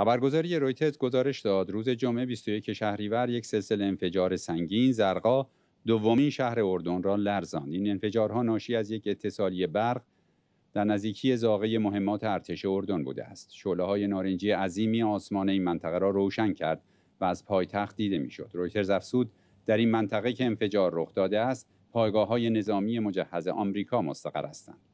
خبرگزاری رویترز گزارش داد روز جمعه 21 شهریور یک سلسله انفجار سنگین زرقا دومین شهر اردن را لرزاند این انفجارها ناشی از یک اتصالی برق در نزدیکی زاغه مهمات ارتش اردن بوده است های نارنجی عظیمی آسمان این منطقه را روشن کرد و از پایتخت دیده میشد رویترز افسود در این منطقه که انفجار رخ داده است پایگاه های نظامی مجهز آمریکا مستقر هستند